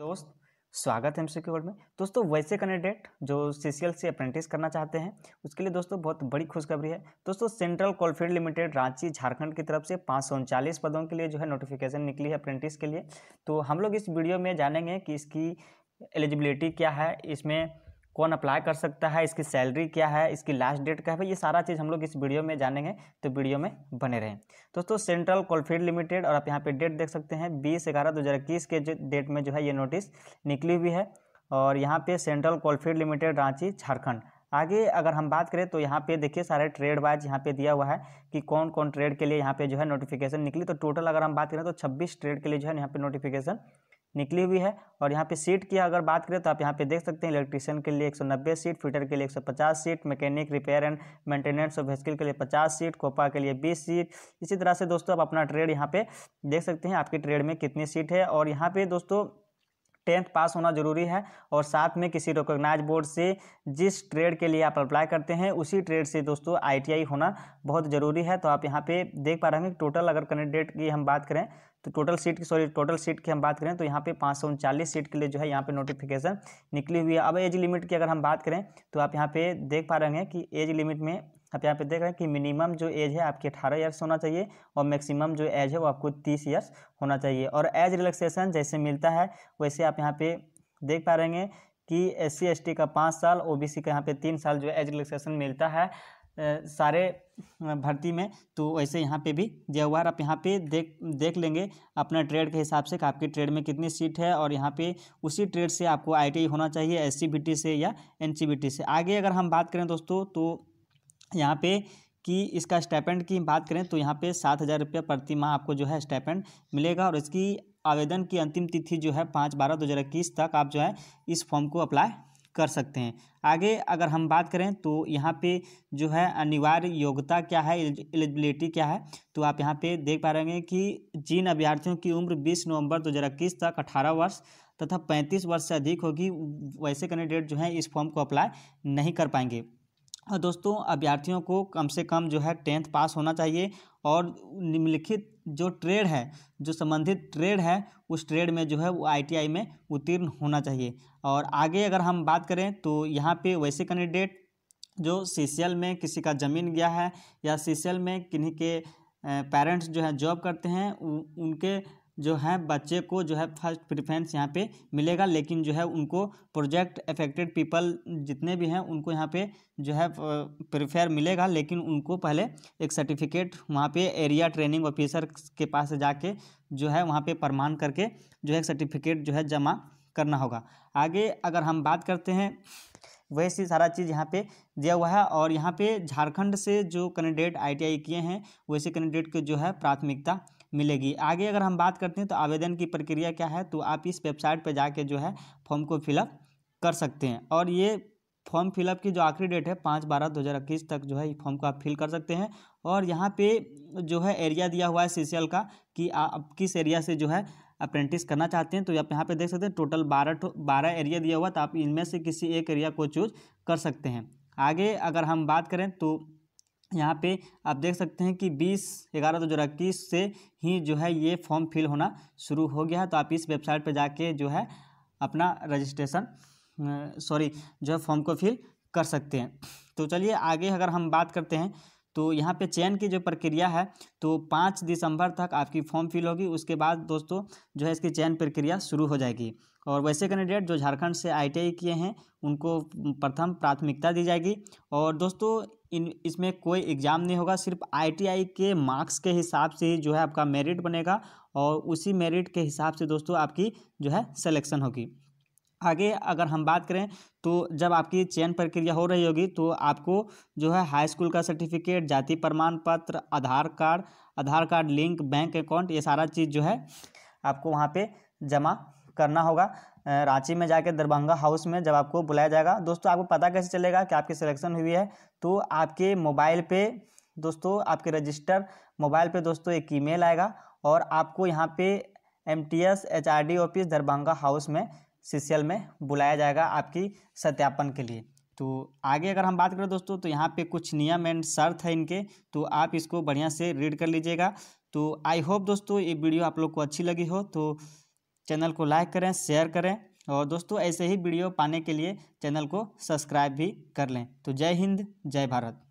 दोस्त स्वागत है एमसीक्यू वर्ल्ड में दोस्तों वैसे कैंडिडेट जो सी से अप्रेंटिस करना चाहते हैं उसके लिए दोस्तों बहुत बड़ी खुशखबरी है दोस्तों Central Coalfield Limited Ranchi Jharkhand की तरफ से पाँच पदों के लिए जो है नोटिफिकेशन निकली है अप्रेंटिस के लिए तो हम लोग इस वीडियो में जानेंगे कि इसकी एलिजिबिलिटी क्या है इसमें कौन अप्लाई कर सकता है इसकी सैलरी क्या है इसकी लास्ट डेट क्या है ये सारा चीज़ हम लोग इस वीडियो में जानेंगे तो वीडियो में बने रहें दोस्तों सेंट्रल कोलफील्ड लिमिटेड और आप यहाँ पे डेट देख सकते हैं बीस ग्यारह दो के डेट में जो है ये नोटिस निकली हुई है और यहाँ पे Central Coalfield Limited Ranchi Jharkhand आगे अगर हम बात करें तो यहाँ पे देखिए सारे ट्रेड वाइज यहाँ पे दिया हुआ है कि कौन कौन ट्रेड के लिए यहाँ पे जो है नोटिफिकेशन निकली तो टोटल अगर हम बात करें तो 26 ट्रेड के लिए जो है यहाँ पे नोटिफिकेशन निकली हुई है और यहाँ पे सीट की अगर बात करें तो आप यहाँ पे देख सकते हैं इलेक्ट्रीशियन के लिए 190 सीट फिटर के लिए 150 seat mechanic repair and maintenance of vehicle के लिए 50 सीट कोपा के लिए 20 सीट इसी तरह से दोस्तों आप अपना ट्रेड यहाँ पे देख सकते हैं आपके ट्रेड में कितनी सीट है और यहाँ पे दोस्तों टेंथ पास होना ज़रूरी है और साथ में किसी रिकोगनाइज बोर्ड से जिस ट्रेड के लिए आप अप्लाई करते हैं उसी ट्रेड से दोस्तों आई होना बहुत ज़रूरी है तो आप यहाँ पे देख पा रहे हैं कि टोटल अगर कैंडिडेट की हम बात करें तो टोटल सीट की सॉरी टोटल सीट की हम बात करें तो यहाँ पे पाँच सौ उनचालीस सीट के लिए जो है यहाँ पे नोटिफिकेशन निकली हुई है अब एज लिमिट की अगर हम बात करें तो आप यहाँ पे देख पा रहे हैं कि एज लिमिट में आप यहाँ पे देख रहे हैं कि मिनिमम जो एज है आपके अठारह ईयर्स होना चाहिए और मैक्सिमम जो एज है वो आपको तीस ईयर्स होना चाहिए और एज रिलैक्सेशन जैसे मिलता है वैसे आप यहाँ पे देख पा रहे हैं कि एस सी का पाँच साल ओ का यहाँ पे तीन साल जो एज रिलैक्सेशन मिलता है सारे भर्ती में तो वैसे यहाँ पे भी जे आप यहाँ पे देख देख लेंगे अपना ट्रेड के हिसाब से कि आपकी ट्रेड में कितनी सीट है और यहाँ पे उसी ट्रेड से आपको आई e होना चाहिए एस से या एन से आगे अगर हम बात करें दोस्तों तो यहाँ पे कि इसका स्टैपेंड की बात करें तो यहाँ पे सात हज़ार रुपया प्रति माह आपको जो है स्टैपेंड मिलेगा और इसकी आवेदन की अंतिम तिथि जो है पाँच बारह दो हज़ार इक्कीस तक आप जो है इस फॉर्म को अप्लाई कर सकते हैं आगे अगर हम बात करें तो यहाँ पे जो है अनिवार्य योग्यता क्या है एलिजिबिलिटी क्या है तो आप यहाँ पे देख पा रहे हैं कि जिन अभ्यर्थियों की उम्र 20 नवंबर 2021 तक 18 वर्ष तथा 35 वर्ष से अधिक होगी वैसे कैंडिडेट जो है इस फॉर्म को अप्लाई नहीं कर पाएंगे हाँ दोस्तों अभ्यर्थियों को कम से कम जो है टेंथ पास होना चाहिए और निम्नलिखित जो ट्रेड है जो संबंधित ट्रेड है उस ट्रेड में जो है वो आईटीआई में उत्तीर्ण होना चाहिए और आगे अगर हम बात करें तो यहाँ पे वैसे कैंडिडेट जो सी में किसी का ज़मीन गया है या सी में किन्हीं के पेरेंट्स जो है जॉब करते हैं उनके जो है बच्चे को जो है फर्स्ट प्रिफ्रेंस यहाँ पे मिलेगा लेकिन जो है उनको प्रोजेक्ट अफेक्टेड पीपल जितने भी हैं उनको यहाँ पे जो है प्रिफेयर मिलेगा लेकिन उनको पहले एक सर्टिफिकेट वहाँ पे एरिया ट्रेनिंग ऑफिसर के पास जाके जो है वहाँ पे प्रमाण करके जो है सर्टिफिकेट जो है जमा करना होगा आगे अगर हम बात करते हैं वैसे सारा चीज़ यहाँ पे दिया हुआ है और यहाँ पे झारखंड से जो कैंडिडेट आईटीआई किए हैं वैसे कैंडिडेट के जो है प्राथमिकता मिलेगी आगे अगर हम बात करते हैं तो आवेदन की प्रक्रिया क्या है तो आप इस वेबसाइट पर जाके जो है फॉर्म को फिलअप कर सकते हैं और ये फॉर्म फिलअप की जो आखिरी डेट है पाँच बारह दो हज़ार इक्कीस तक जो है फॉर्म को आप फिल कर सकते हैं और यहाँ पे जो है एरिया दिया हुआ है सी का कि आप किस एरिया से जो है अप्रेंटिस करना चाहते हैं तो आप यहाँ पे देख सकते हैं टोटल बारह बारह एरिया दिया हुआ तो आप इनमें से किसी एक एरिया को चूज कर सकते हैं आगे अगर हम बात करें तो यहाँ पे आप देख सकते हैं कि बीस ग्यारह दो हज़ार इक्कीस से ही जो है ये फॉर्म फिल होना शुरू हो गया है तो आप इस वेबसाइट पर जाके जो है अपना रजिस्ट्रेशन सॉरी जो है फॉर्म को फिल कर सकते हैं तो चलिए आगे अगर हम बात करते हैं तो यहाँ पे चयन की जो प्रक्रिया है तो पाँच दिसंबर तक आपकी फॉर्म फिल होगी उसके बाद दोस्तों जो है इसकी चयन प्रक्रिया शुरू हो जाएगी और वैसे कैंडिडेट जो झारखंड से आईटीआई किए हैं उनको प्रथम प्राथमिकता दी जाएगी और दोस्तों इन इसमें कोई एग्ज़ाम नहीं होगा सिर्फ आईटीआई के मार्क्स के हिसाब से ही जो है आपका मेरिट बनेगा और उसी मेरिट के हिसाब से दोस्तों आपकी जो है सिलेक्शन होगी आगे अगर हम बात करें तो जब आपकी चयन प्रक्रिया हो रही होगी तो आपको जो है हाई स्कूल का सर्टिफिकेट जाति प्रमाण पत्र Aadhaar card Aadhaar card link bank account ये सारा चीज़ जो है आपको वहाँ पे जमा करना होगा रांची में जाके दरभंगा हाउस में जब आपको बुलाया जाएगा दोस्तों आपको पता कैसे चलेगा कि आपकी सिलेक्शन हुई है तो आपके मोबाइल पे दोस्तों आपके रजिस्टर मोबाइल पे दोस्तों एक ई आएगा और आपको यहाँ पर M T S H R D office Darbhanga house में सी में बुलाया जाएगा आपकी सत्यापन के लिए तो आगे अगर हम बात करें दोस्तों तो यहाँ पे कुछ नियम एंड शर्त है इनके तो आप इसको बढ़िया से रीड कर लीजिएगा तो आई होप दोस्तों ये वीडियो आप लोग को अच्छी लगी हो तो चैनल को लाइक करें शेयर करें और दोस्तों ऐसे ही वीडियो पाने के लिए चैनल को सब्सक्राइब भी कर लें तो जय हिंद जय भारत